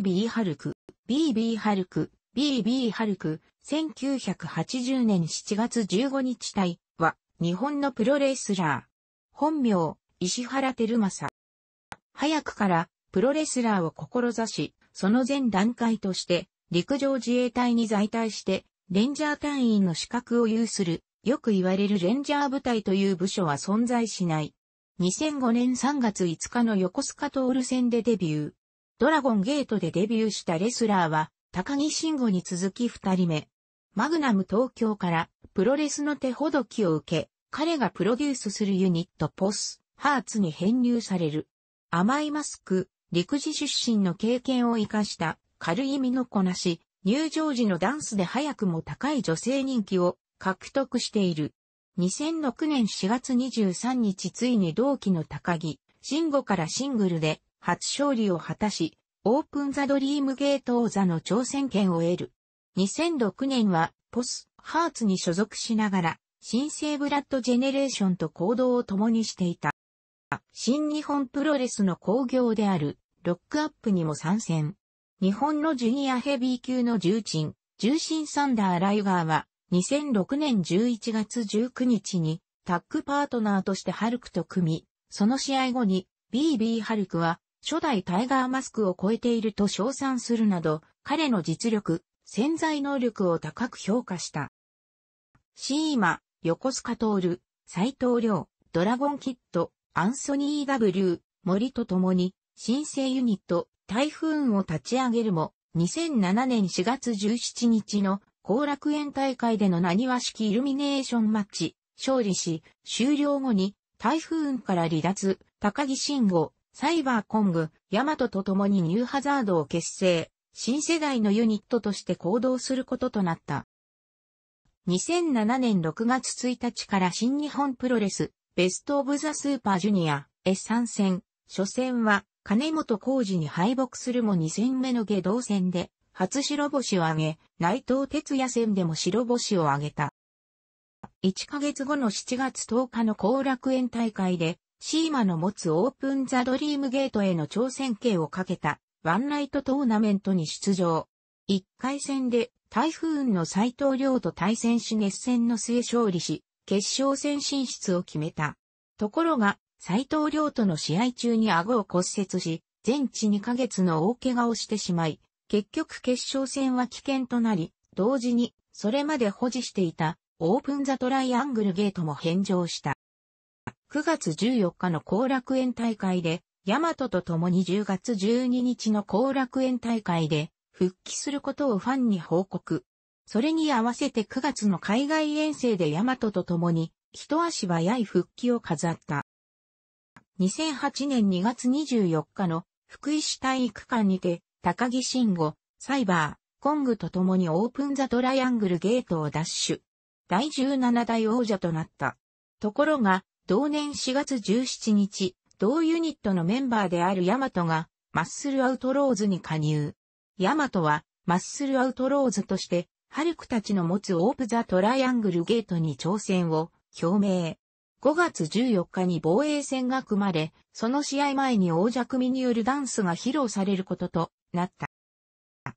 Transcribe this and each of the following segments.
BB ハルク、BB ハルク、BB ハルク、1980年7月15日隊は、日本のプロレスラー。本名、石原照政。早くから、プロレスラーを志し、その前段階として、陸上自衛隊に在隊して、レンジャー隊員の資格を有する、よく言われるレンジャー部隊という部署は存在しない。2005年3月5日の横須賀トール戦でデビュー。ドラゴンゲートでデビューしたレスラーは、高木慎吾に続き二人目。マグナム東京からプロレスの手ほどきを受け、彼がプロデュースするユニットポス、ハーツに編入される。甘いマスク、陸自出身の経験を活かした軽い身のこなし、入場時のダンスで早くも高い女性人気を獲得している。2006年4月23日ついに同期の高木、慎吾からシングルで初勝利を果たし、オープンザドリームゲート王座の挑戦権を得る。2006年はポス、ハーツに所属しながら、新生ブラッドジェネレーションと行動を共にしていた。新日本プロレスの興行である、ロックアップにも参戦。日本のジュニアヘビー級の重鎮、重心サンダー・ライガーは、2006年11月19日に、タッグパートナーとしてハルクと組み、その試合後に、BB ハルクは、初代タイガーマスクを超えていると称賛するなど、彼の実力、潜在能力を高く評価した。シーマ、横須賀徹、斎藤亮、ドラゴンキッド、アンソニー・ W、森と共に、新生ユニット、台風を立ち上げるも、2007年4月17日の後楽園大会での何和式イルミネーションマッチ、勝利し、終了後に、台風から離脱、高木慎吾、サイバーコング、ヤマトと共にニューハザードを結成、新世代のユニットとして行動することとなった。2007年6月1日から新日本プロレス、ベストオブザスーパージュニア、へ参戦。初戦は、金本浩二に敗北するも2戦目の下道戦で、初白星を挙げ、内藤哲也戦でも白星を挙げた。1ヶ月後の7月10日の後楽園大会で、シーマの持つオープンザドリームゲートへの挑戦権をかけたワンナイトトーナメントに出場。1回戦で台風雲の斎藤亮と対戦し熱戦の末勝利し、決勝戦進出を決めた。ところが、斎藤亮との試合中に顎を骨折し、全治2ヶ月の大怪我をしてしまい、結局決勝戦は危険となり、同時に、それまで保持していた、オープンザトライアングルゲートも返上した。9月14日の後楽園大会で、ヤマトと共に10月12日の後楽園大会で、復帰することをファンに報告。それに合わせて9月の海外遠征でヤマトと共に、一足早い復帰を飾った。2008年2月24日の福井市体育館にて、高木慎吾、サイバー、コングと共にオープンザトライアングルゲートをダッシュ。第17代王者となった。ところが、同年4月17日、同ユニットのメンバーであるヤマトが、マッスルアウトローズに加入。ヤマトは、マッスルアウトローズとして、ハルクたちの持つオープザトライアングルゲートに挑戦を表明。5月14日に防衛戦が組まれ、その試合前に王者組によるダンスが披露されることとなった。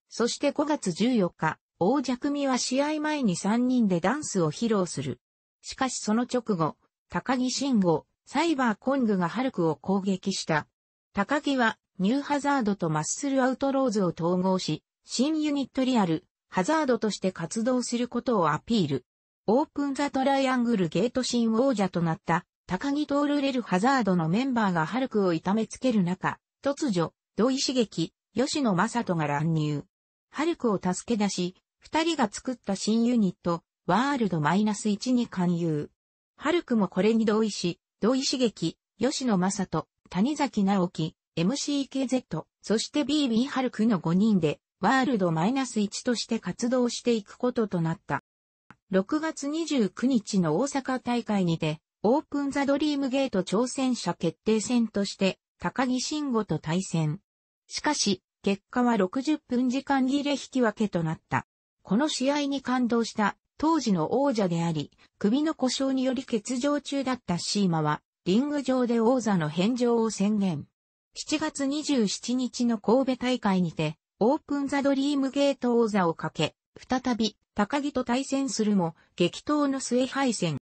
そして5月14日、王者組は試合前に3人でダンスを披露する。しかしその直後、高木慎吾、サイバーコングがハルクを攻撃した。高木は、ニューハザードとマッスルアウトローズを統合し、新ユニットリアル、ハザードとして活動することをアピール。オープンザトライアングルゲート新王者となった、高木トールレルハザードのメンバーがハルクを痛めつける中、突如、土井刺激、吉野正人が乱入。ハルクを助け出し、二人が作った新ユニット、ワールドマイナス1に勧誘。ハルクもこれに同意し、同意刺激、吉野正人、谷崎直樹、MCKZ、そして BB ハルクの5人で、ワールドマイナス1として活動していくこととなった。6月29日の大阪大会にて、オープンザドリームゲート挑戦者決定戦として、高木慎吾と対戦。しかし、結果は60分時間切れ引き分けとなった。この試合に感動した当時の王者であり、首の故障により欠場中だったシーマは、リング上で王座の返上を宣言。7月27日の神戸大会にて、オープンザドリームゲート王座をかけ、再び、高木と対戦するも、激闘の末敗戦。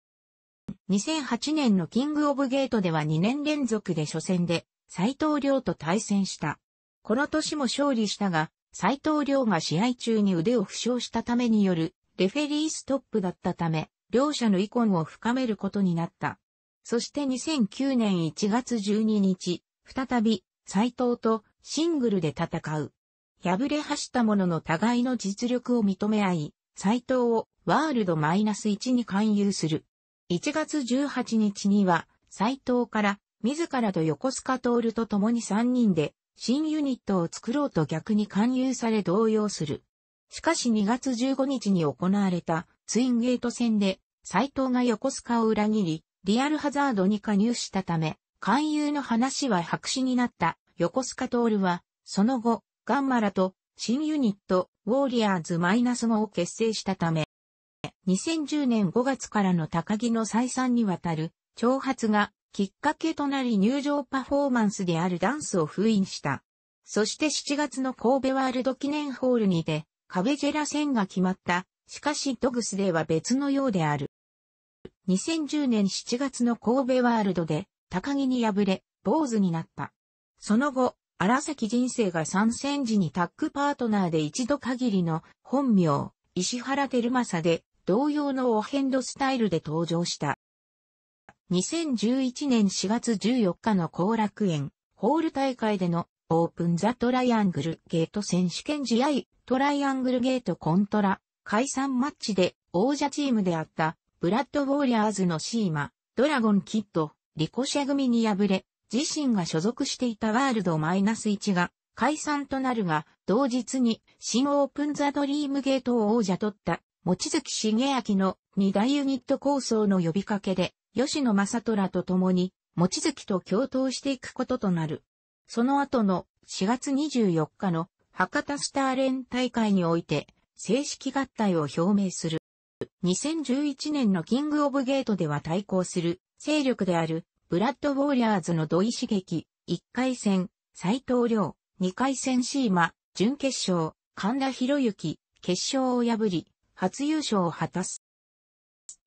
2008年のキングオブゲートでは2年連続で初戦で、斎藤亮と対戦した。この年も勝利したが、斎藤亮が試合中に腕を負傷したためによるレフェリーストップだったため、両者の遺恨を深めることになった。そして2009年1月12日、再び、斎藤とシングルで戦う。敗れ走った者のの互いの実力を認め合い、斎藤をワールドマイナス1に勧誘する。1月18日には、斎藤から、自らと横須賀徹と共に3人で、新ユニットを作ろうと逆に勧誘され動揺する。しかし2月15日に行われたツインゲート戦で、斎藤が横須賀を裏切り、リアルハザードに加入したため、勧誘の話は白紙になった横須賀徹は、その後、ガンマラと新ユニット、ウォーリアーズマイナス -5 を結成したため、2010年5月からの高木の再三にわたる、挑発がきっかけとなり入場パフォーマンスであるダンスを封印した。そして7月の神戸ワールド記念ホールにて、壁ジェラ戦が決まった。しかしドグスでは別のようである。2010年7月の神戸ワールドで高木に敗れ、坊主になった。その後、荒崎人生が参戦時にタッグパートナーで一度限りの本名、石原照正で同様のオヘンドスタイルで登場した。2011年4月14日の後楽園、ホール大会でのオープンザトライアングルゲート選手権試合トライアングルゲートコントラ、解散マッチで王者チームであった、ブラッドウォーリアーズのシーマ、ドラゴンキッド、リコシェ組に敗れ、自身が所属していたワールドマイナス1が解散となるが、同日に新オープンザドリームゲートを王者取った、持月茂明の二大ユニット構想の呼びかけで、吉野正虎と共に、持月と共闘していくこととなる。その後の4月24日の博多スター連大会において、正式合体を表明する。2011年のキングオブゲートでは対抗する、勢力である、ブラッドウォーリャーズの土井刺激、1回戦、斎藤亮、2回戦シーマ、準決勝、神田博之、決勝を破り、初優勝を果たす。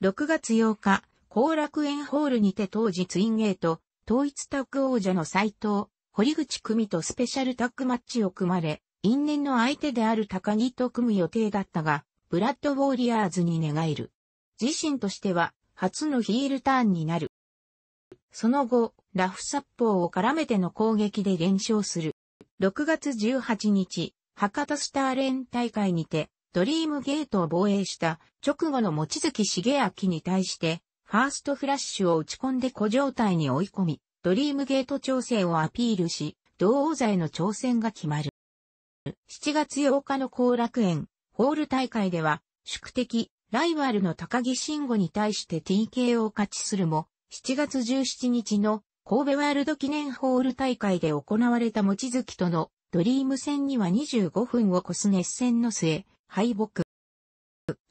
6月8日、後楽園ホールにて当時ツインゲート、統一タッグ王者の斎藤、堀口組とスペシャルタッグマッチを組まれ、因縁の相手である高木と組む予定だったが、ブラッドウォーリアーズに寝返る。自身としては、初のヒールターンになる。その後、ラフ殺法を絡めての攻撃で連勝する。6月18日、博多スターレン大会にて、ドリームゲートを防衛した直後の持月茂明に対して、ファーストフラッシュを打ち込んで小状態に追い込み、ドリームゲート調整をアピールし、同王座への挑戦が決まる。7月8日の後楽園、ホール大会では、宿敵、ライバルの高木慎吾に対して TK を勝ちするも、7月17日の神戸ワールド記念ホール大会で行われた餅月とのドリーム戦には25分を超す熱戦の末、敗北。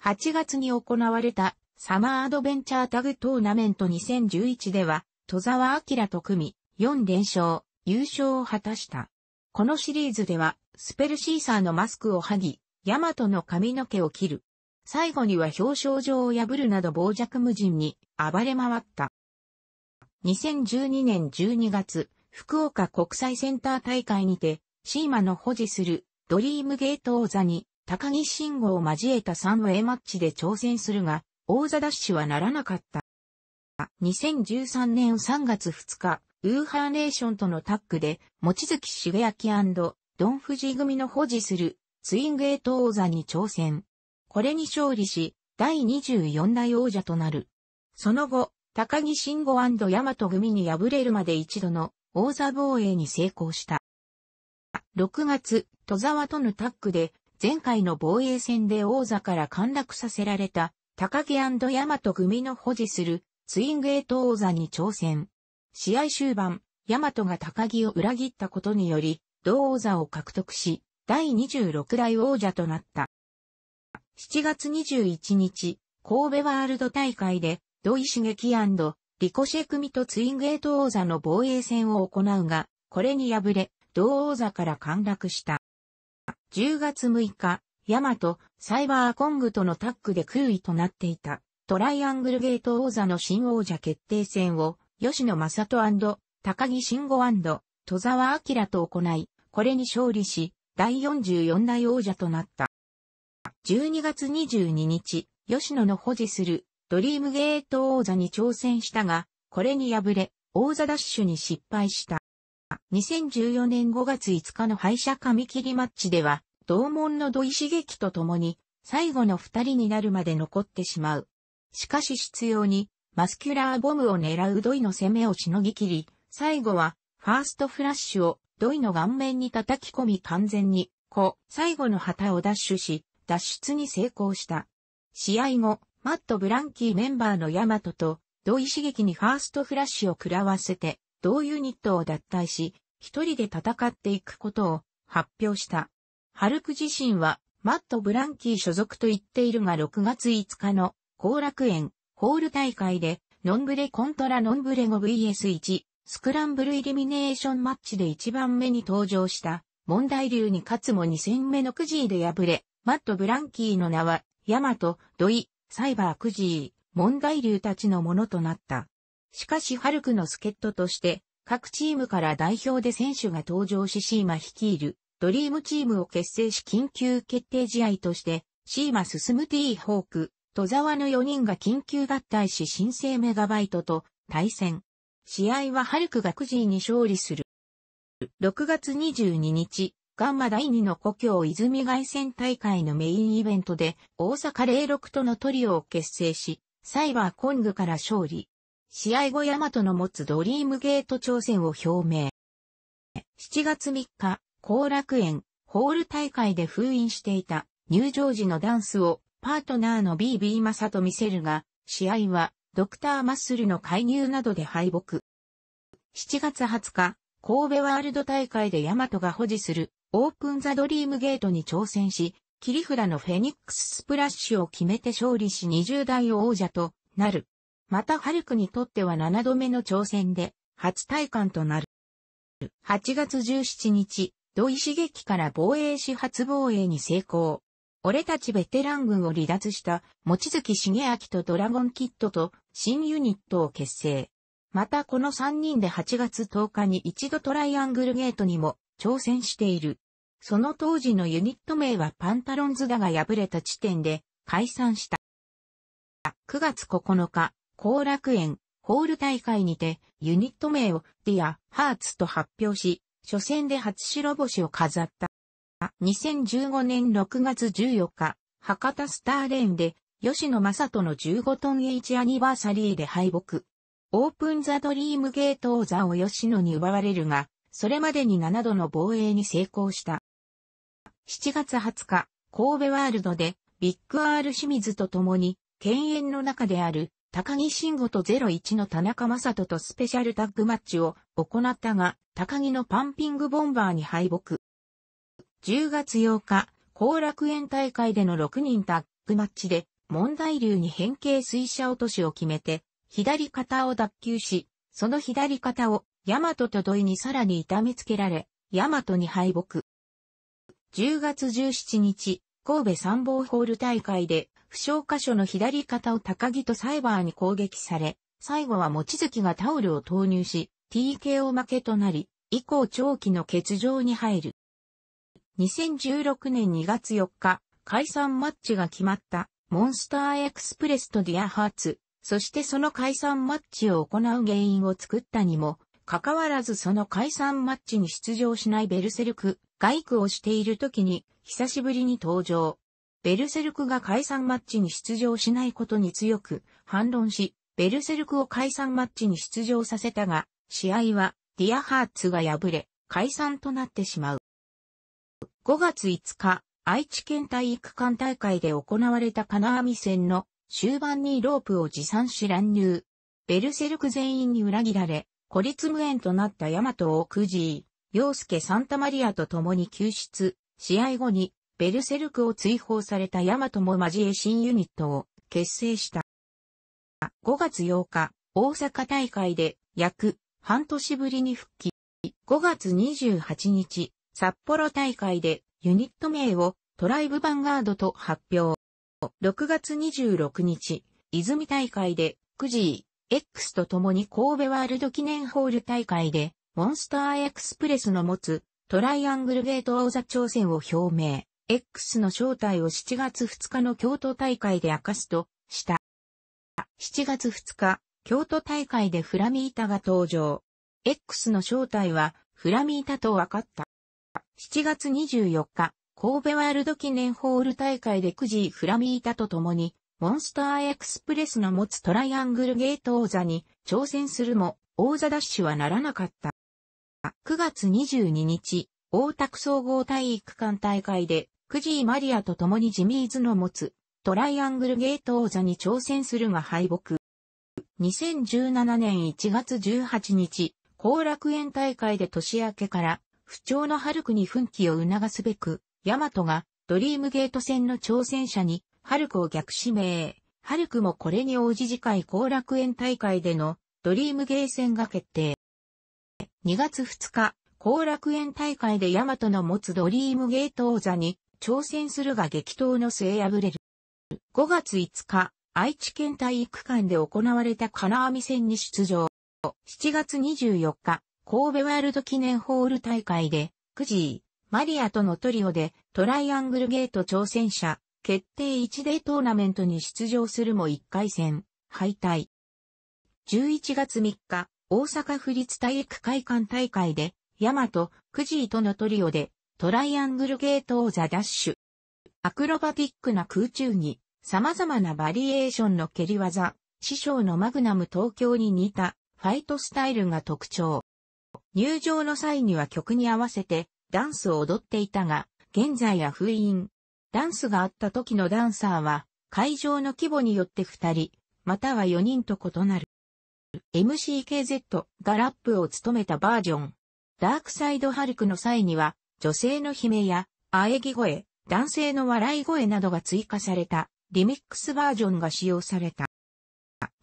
8月に行われたサマーアドベンチャータグトーナメント2011では、戸沢明と組4連勝、優勝を果たした。このシリーズでは、スペルシーサーのマスクを剥ぎ、ヤマトの髪の毛を切る。最後には表彰状を破るなど傍若無人に暴れ回った。2012年12月、福岡国際センター大会にて、シーマの保持するドリームゲート王座に高木信号を交えた 3way マッチで挑戦するが、王座奪取はならなかった。2013年3月2日、ウーハーネーションとのタッグで、持月茂明ドンフジ組の保持するツインゲート王座に挑戦。これに勝利し、第24代王者となる。その後、高木慎吾ヤマト組に敗れるまで一度の王座防衛に成功した。6月、戸沢とのタッグで、前回の防衛戦で王座から陥落させられた、高木ヤマト組の保持するツインゲート王座に挑戦。試合終盤、ヤマトが高木を裏切ったことにより、同王座を獲得し、第26代王者となった。7月21日、神戸ワールド大会で、土井茂樹リコシェ組とツインゲート王座の防衛戦を行うが、これに敗れ、同王座から陥落した。10月6日、ヤマト、サイバーコングとのタッグで空位となっていた、トライアングルゲート王座の新王者決定戦を、吉野正人高木慎吾戸沢明と行い、これに勝利し、第44代王者となった。12月22日、吉野の保持するドリームゲート王座に挑戦したが、これに敗れ、王座ダッシュに失敗した。2014年5月5日の敗者髪切りマッチでは、同門の土井刺激と共に、最後の二人になるまで残ってしまう。しかし必要に、マスキュラーボムを狙う土井の攻めをしのぎきり、最後は、ファーストフラッシュをドイの顔面に叩き込み完全に、子、最後の旗を奪取し、脱出に成功した。試合後、マット・ブランキーメンバーのヤマトと、ドイ刺激にファーストフラッシュを食らわせて、同ユニットを脱退し、一人で戦っていくことを発表した。ハルク自身は、マット・ブランキー所属と言っているが6月5日の後楽園ホール大会で、ノンブレコントラノンブレゴ VS1 スクランブルイリミネーションマッチで1番目に登場した、問題流に勝つも2戦目のクジーで敗れ、マット・ブランキーの名は、ヤマト、ドイ、サイバー・クジー、問題流たちのものとなった。しかしハルクの助っ人として、各チームから代表で選手が登場しシーマ率いる、ドリームチームを結成し緊急決定試合として、シーマ進む T ホーク、戸沢の4人が緊急合体し新生メガバイトと対戦。試合はハルクがクジーに勝利する。6月22日、ガンマ第2の故郷泉外線大会のメインイベントで、大阪06とのトリオを結成し、サイバーコングから勝利。試合後ヤマトの持つドリームゲート挑戦を表明。7月3日、後楽園、ホール大会で封印していた入場時のダンスをパートナーの BB マサと見せるが、試合はドクター・マッスルの介入などで敗北。7月20日、神戸ワールド大会でヤマトが保持するオープンザドリームゲートに挑戦し、切り札のフェニックススプラッシュを決めて勝利し20代王者となる。またハルクにとっては7度目の挑戦で初体感となる。8月17日、土井刺激から防衛し初防衛に成功。俺たちベテラン軍を離脱した、望月茂明とドラゴンキッドと新ユニットを結成。またこの3人で8月10日に一度トライアングルゲートにも挑戦している。その当時のユニット名はパンタロンズだが敗れた地点で解散した。9月9日、後楽園、ホール大会にてユニット名をディア・ハーツと発表し、初戦で初白星を飾った。2015年6月14日、博多スターレーンで、吉野正人の15トン H アニバーサリーで敗北。オープンザドリームゲート王座を吉野に奪われるが、それまでに7度の防衛に成功した。7月20日、神戸ワールドで、ビッグ R 清水と共に、犬猿の中である、高木慎吾と01の田中正人とスペシャルタッグマッチを行ったが、高木のパンピングボンバーに敗北。10月8日、後楽園大会での6人タッグマッチで、問題流に変形水車落としを決めて、左肩を脱臼し、その左肩を、ヤマトと土井にさらに痛めつけられ、ヤマトに敗北。10月17日、神戸三宝ホール大会で、負傷箇所の左肩を高木とサイバーに攻撃され、最後は望月がタオルを投入し、TKO 負けとなり、以降長期の欠場に入る。2016年2月4日、解散マッチが決まった、モンスターエクスプレスとディアハーツ、そしてその解散マッチを行う原因を作ったにも、かかわらずその解散マッチに出場しないベルセルク、外区をしている時に、久しぶりに登場。ベルセルクが解散マッチに出場しないことに強く反論し、ベルセルクを解散マッチに出場させたが、試合はディアハーツが敗れ、解散となってしまう。5月5日、愛知県体育館大会で行われた金網戦の終盤にロープを持参し乱入。ベルセルク全員に裏切られ、孤立無縁となった大和をクジー、洋介サンタマリアと共に救出。試合後に、ベルセルクを追放された大和も交え新ユニットを結成した。5月8日、大阪大会で約半年ぶりに復帰。5月28日、札幌大会でユニット名をトライブヴァンガードと発表。6月26日、泉大会で9ジ X と共に神戸ワールド記念ホール大会でモンスターエクスプレスの持つトライアングルゲート王座挑戦を表明。X の正体を7月2日の京都大会で明かすとした。7月2日、京都大会でフラミータが登場。X の正体はフラミータと分かった。7月24日、神戸ワールド記念ホール大会でクジー・フラミータと共に、モンスターエクスプレスの持つトライアングルゲート王座に挑戦するも、王座ダッシュはならなかった。9月22日、大田区総合体育館大会で、クジー・マリアと共にジミーズの持つトライアングルゲート王座に挑戦するが敗北。2017年1月18日、後楽園大会で年明けから不調のハルクに奮起を促すべく、ヤマトがドリームゲート戦の挑戦者にハルクを逆指名。ハルクもこれに応じ次回後楽園大会でのドリームゲー戦が決定。2月2日、後楽園大会でヤマトの持つドリームゲート王座に挑戦するが激闘の末敗れる。5月5日、愛知県体育館で行われた金網戦に出場。7月24日、神戸ワールド記念ホール大会で、クジー、マリアとのトリオで、トライアングルゲート挑戦者、決定1デートーナメントに出場するも1回戦、敗退。11月3日、大阪府立体育会館大会で、ヤマト、クジーとのトリオで、トライアングルゲート王座ダッシュ。アクロバティックな空中に、様々なバリエーションの蹴り技、師匠のマグナム東京に似た、ファイトスタイルが特徴。入場の際には曲に合わせてダンスを踊っていたが、現在は封印。ダンスがあった時のダンサーは、会場の規模によって2人、または4人と異なる。MCKZ がラップを務めたバージョン。ダークサイドハルクの際には、女性の悲鳴や、喘ぎ声、男性の笑い声などが追加された、リミックスバージョンが使用された。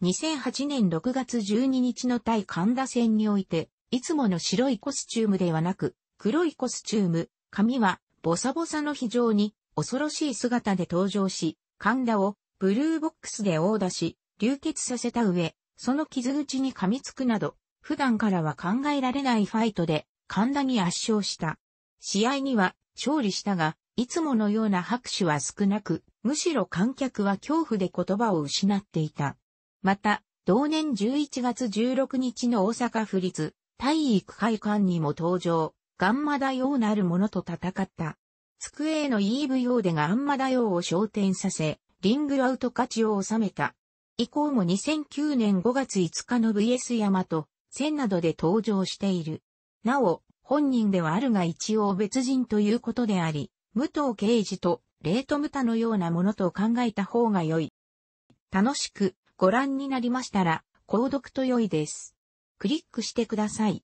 2008年6月12日の対神田戦において、いつもの白いコスチュームではなく、黒いコスチューム、髪はボサボサの非常に恐ろしい姿で登場し、神田をブルーボックスで殴打し、流血させた上、その傷口に噛みつくなど、普段からは考えられないファイトで神田に圧勝した。試合には勝利したが、いつものような拍手は少なく、むしろ観客は恐怖で言葉を失っていた。また、同年11月16日の大阪府立体育会館にも登場、ガンマ大王なる者と戦った。机への EVO でガンマ大王を昇天させ、リングアウト勝ちを収めた。以降も2009年5月5日の VS 山と、戦などで登場している。なお、本人ではあるが一応別人ということであり、武藤刑事とレートムタのようなものと考えた方が良い。楽しくご覧になりましたら、購読と良いです。クリックしてください。